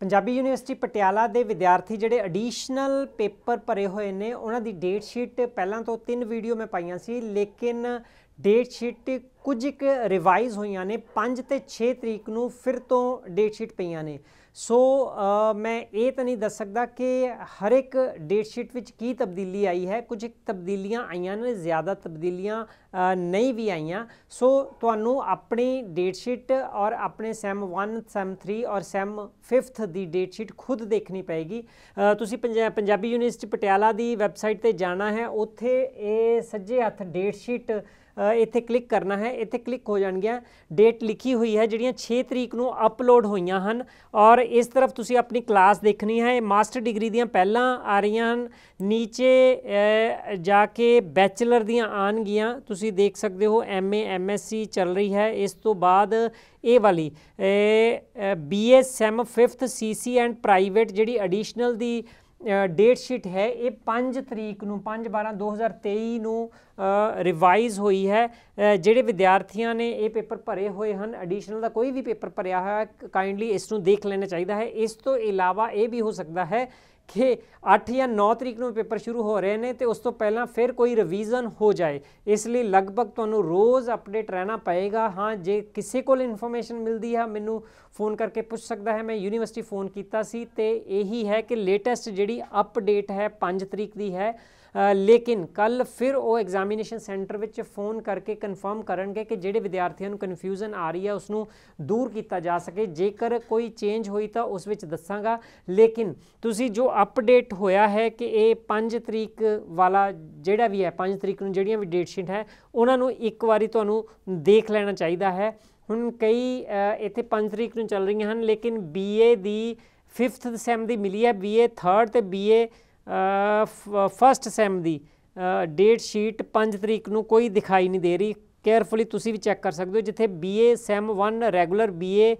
Punjabi university Patiala ਦੇ ਵਿਦਿਆਰਥੀ ਜਿਹੜੇ ਐਡੀਸ਼ਨਲ ਪੇਪਰ ਭਰੇ ਹੋਏ ਨੇ ਉਹਨਾਂ ਦੀ ਡੇਟ ਸ਼ੀਟ ਪਹਿਲਾਂ ਤੋਂ ਤਿੰਨ ਵੀਡੀਓ ਮੈਂ ਪਾਈਆਂ ਸੀ ਲੇਕਿਨ ਡੇਟ ਸ਼ੀਟ ਕੁਝ ਇੱਕ ਰਿਵਾਈਜ਼ ਹੋਈਆਂ ਨੇ 5 ਤੇ 6 ਤਰੀਕ ਨੂੰ ਫਿਰ ਤੋਂ ਡੇਟ ਸ਼ੀਟ ਪਈਆਂ ਨੇ ਸੋ ਮੈਂ ਇਹ ਤਾਂ ਨਹੀਂ ਦੱਸ ਸਕਦਾ ਕਿ ਹਰ ਇੱਕ ਡੇਟ ਸ਼ੀਟ ਵਿੱਚ ਕੀ ਤਬਦੀਲੀ ਆਈ ਹੈ ਕੁਝ ਇੱਕ ਤਬਦੀਲੀਆਂ ਆਈਆਂ ਨੇ ਜ਼ਿਆਦਾ ਤਬਦੀਲੀਆਂ ਨਹੀਂ ਵੀ ਆਈਆਂ ਸੋ ਤੁਹਾਨੂੰ ਆਪਣੀ ਡੇਟ ਸ਼ੀਟ ਔਰ ਆਪਣੇ ਸੈਮ 1 ਸੈਮ 3 ਔਰ ਸੈਮ 5th ਦੀ ਡੇਟ ਸ਼ੀਟ ਖੁਦ ਦੇਖਣੀ ਪਏਗੀ ਤੁਸੀਂ ਪੰਜਾਬੀ ਯੂਨੀਵਰਸਿਟੀ ਪਟਿਆਲਾ ਦੀ ਵੈਬਸਾਈਟ ਤੇ ਜਾਣਾ ਹੈ ਉੱਥੇ ਇਹ ਸੱਜੇ ਹੱਥ ਡੇਟ ਸ਼ੀਟ ਇੱਥੇ ਕਲਿੱਕ ਕਰਨਾ ਹੈ ਇੱਥੇ ਕਲਿੱਕ ਹੋ ਜਾਣਗੀਆਂ ਡੇਟ ਲਿਖੀ ਹੋਈ ਹੈ ਜਿਹੜੀਆਂ 6 ਤਰੀਕ ਨੂੰ ਅਪਲੋਡ ਹੋਈਆਂ ਹਨ ਔਰ ਇਸ ਤਰਫ ਤੁਸੀਂ ਆਪਣੀ ਕਲਾਸ ਦੇਖਣੀ ਹੈ ਮਾਸਟਰ ਡਿਗਰੀ ਦੀਆਂ ਪਹਿਲਾਂ ਆ ਰਹੀਆਂ ਹਨ ਨੀਚੇ ਜਾ ਕੇ ਬੈਚਲਰ ਦੀਆਂ ਆਣਗੀਆਂ ਤੁਸੀਂ ਦੇਖ ਸਕਦੇ ਹੋ ਐਮਏ ਐਮਐਸਸੀ ਚੱਲ ਰਹੀ ਹੈ ਇਸ ਤੋਂ ਬਾਅਦ ਇਹ ਵਾਲੀ BS sem 5th CC and private ਜਿਹੜੀ ਐਡੀਸ਼ਨਲ ਦੀ ਡੇਟ ਸ਼ੀਟ ਹੈ ਇਹ 5 ਤਰੀਕ ਨੂੰ 5/12/2023 ਨੂੰ ਰਿਵਾਈਜ਼ ਹੋਈ ਹੈ ਜਿਹੜੇ ਵਿਦਿਆਰਥੀਆਂ ਨੇ ਇਹ ਪੇਪਰ ਭਰੇ ਹੋਏ ਹਨ ਐਡੀਸ਼ਨਲ ਦਾ ਕੋਈ ਵੀ ਪੇਪਰ ਭਰਿਆ ਹੋਇਆ ਕਾਈਂਡਲੀ ਇਸ ਨੂੰ ਦੇਖ ਲੈਣਾ ਚਾਹੀਦਾ ਹੈ ਇਸ ਤੋਂ ਇਲਾਵਾ ਇਹ ਵੀ ਹੋ ਸਕਦਾ ਹੈ ਕਿ 8 ਜਾਂ 9 ਤਰੀਕ ਨੂੰ ਪੇਪਰ ਸ਼ੁਰੂ ਹੋ ਰਹੇ ਨੇ ਤੇ ਉਸ ਤੋਂ ਪਹਿਲਾਂ ਫਿਰ ਕੋਈ ਰਿਵੀਜ਼ਨ ਹੋ ਜਾਏ ਇਸ ਲਈ ਲਗਭਗ ਤੁਹਾਨੂੰ ਰੋਜ਼ ਅਪਡੇਟ ਰਹਿਣਾ ਪਏਗਾ ਹਾਂ ਜੇ ਕਿਸੇ ਕੋਲ ਇਨਫੋਰਮੇਸ਼ਨ ਮਿਲਦੀ ਹੈ ਮੈਨੂੰ ਫੋਨ ਕਰਕੇ ਪੁੱਛ ਸਕਦਾ ਹੈ ਮੈਂ ਯੂਨੀਵਰਸਿਟੀ ਫੋਨ ਕੀਤਾ ਸੀ ਤੇ ਇਹੀ ਹੈ ਕਿ ਲੇਟੈਸਟ ਜਿਹੜੀ ਅਪਡੇਟ ਹੈ 5 ਤਰੀਕ ਦੀ ਹੈ ਲੇਕਿਨ ਕੱਲ ਫਿਰ ਉਹ ਐਗਜ਼ਾਮੀਨੇਸ਼ਨ ਸੈਂਟਰ ਵਿੱਚ ਫੋਨ ਕਰਕੇ ਕਨਫਰਮ ਕਰਨਗੇ ਕਿ ਜਿਹੜੇ ਵਿਦਿਆਰਥੀਆਂ ਨੂੰ ਕਨਫਿਊਜ਼ਨ ਆ ਰਹੀ ਹੈ ਉਸ ਨੂੰ ਦੂਰ ਕੀਤਾ ਜਾ ਸਕੇ ਜੇਕਰ ਕੋਈ ਚੇਂਜ ਹੋਈ ਤਾਂ ਉਸ ਵਿੱਚ ਦੱਸਾਂਗਾ ਲੇਕਿਨ ਤੁਸੀਂ ਜੋ ਅਪਡੇਟ ਹੋਇਆ ਹੈ ਕਿ ਇਹ 5 ਤਰੀਕ ਵਾਲਾ ਜਿਹੜਾ ਵੀ ਹੈ 5 ਤਰੀਕ ਨੂੰ ਜਿਹੜੀਆਂ ਵੀ ਡੇਟ ਸ਼ੀਟ ਹੈ ਉਹਨਾਂ ਨੂੰ ਇੱਕ ਵਾਰੀ ਤੁਹਾਨੂੰ ਦੇਖ ਲੈਣਾ ਚਾਹੀਦਾ ਹੈ ਹੁਣ ਕਈ ਇੱਥੇ 5 ਤਰੀਕ ਨੂੰ ਚੱਲ ਰਹੀਆਂ ਹਨ ਲੇਕਿਨ ਬੀਏ ਦੀ 5th ਸੈਮ ਦੀ ਮਿਲੀ ਹੈ ਬੀਏ 3rd ਤੇ ਬੀਏ ਫਸਟ ਸੈਮ ਦੀ ਡੇਟ ਸ਼ੀਟ 5 ਤਰੀਕ ਨੂੰ ਕੋਈ ਦਿਖਾਈ ਨਹੀਂ ਦੇ ਰਹੀ ਕੇਅਰਫੁਲੀ ਤੁਸੀਂ ਵੀ ਚੈੱਕ ਕਰ ਸਕਦੇ ਹੋ ਜਿੱਥੇ BA sem 1 regular BA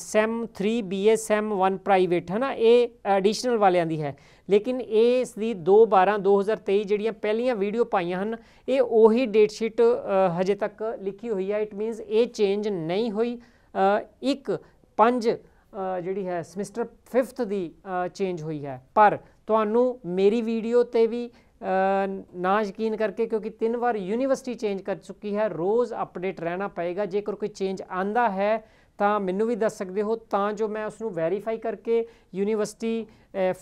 sem 3 BA sem 1 private ਹੈ ਨਾ ਇਹ ਐਡੀਸ਼ਨਲ ਵਾਲਿਆਂ ਦੀ ਹੈ ਲੇਕਿਨ ਇਹ ਇਸ ਦੀ 2 12 2023 ਜਿਹੜੀਆਂ ਪਹਿਲੀਆਂ ਵੀਡੀਓ ਪਾਈਆਂ ਹਨ ਇਹ ਉਹੀ ਡੇਟ ਸ਼ੀਟ ਹਜੇ ਤੱਕ ਲਿਖੀ ਹੋਈ ਹੈ ਇਟ ਮੀਨਸ ਇਹ ਚੇਂਜ ਨਹੀਂ ਹੋਈ ਇੱਕ 5 ਜਿਹੜੀ ਹੈ ਸਮੈਸਟਰ 5th ਦੀ ਚੇਂਜ ਹੋਈ ਹੈ ਪਰ ਤੁਹਾਨੂੰ ਮੇਰੀ ਵੀਡੀਓ ਤੇ ਵੀ ਨਾ ਯਕੀਨ ਕਰਕੇ ਕਿਉਂਕਿ ਤਿੰਨ ਵਾਰ ਯੂਨੀਵਰਸਿਟੀ ਚੇਂਜ ਕਰ ਚੁੱਕੀ ਹੈ ਰੋਜ਼ ਅਪਡੇਟ ਰਹਿਣਾ ਪਏਗਾ ਜੇਕਰ ਕੋਈ ਚੇਂਜ ਆਂਦਾ ਹੈ ਤਾਂ ਮੈਨੂੰ ਵੀ ਦੱਸ ਸਕਦੇ ਹੋ ਤਾਂ ਜੋ ਮੈਂ ਉਸ ਨੂੰ ਵੈਰੀਫਾਈ ਕਰਕੇ ਯੂਨੀਵਰਸਿਟੀ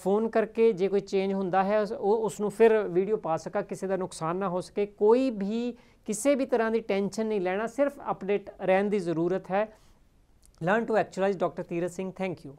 ਫੋਨ ਕਰਕੇ ਜੇ ਕੋਈ ਚੇਂਜ ਹੁੰਦਾ ਹੈ ਉਹ ਉਸ ਨੂੰ ਫਿਰ ਵੀਡੀਓ ਪਾ ਸਕਾਂ ਕਿਸੇ ਦਾ ਨੁਕਸਾਨ ਨਾ ਹੋ ਸਕੇ ਕੋਈ ਵੀ ਕਿਸੇ ਵੀ ਤਰ੍ਹਾਂ ਦੀ ਟੈਨਸ਼ਨ ਨਹੀਂ ਲੈਣਾ ਸਿਰਫ ਅਪਡੇਟ ਰਹਿਣ ਦੀ ਜ਼ਰੂਰਤ ਹੈ Learn to actualize Dr. Dheeraj Singh. Thank you.